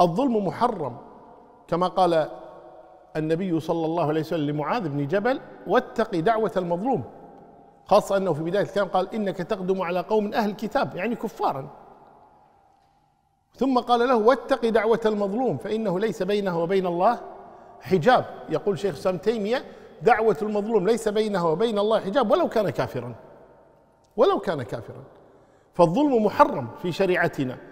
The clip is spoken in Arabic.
الظلم محرم كما قال النبي صلى الله عليه وسلم لمعاذ بن جبل واتق دعوة المظلوم خاصة أنه في بداية الكلام قال إنك تقدم على قوم أهل الكتاب يعني كفارا ثم قال له واتق دعوة المظلوم فإنه ليس بينه وبين الله حجاب يقول شيخ سام تيمية دعوة المظلوم ليس بينها وبين الله حجاب ولو كان كافرا ولو كان كافرا فالظلم محرم في شريعتنا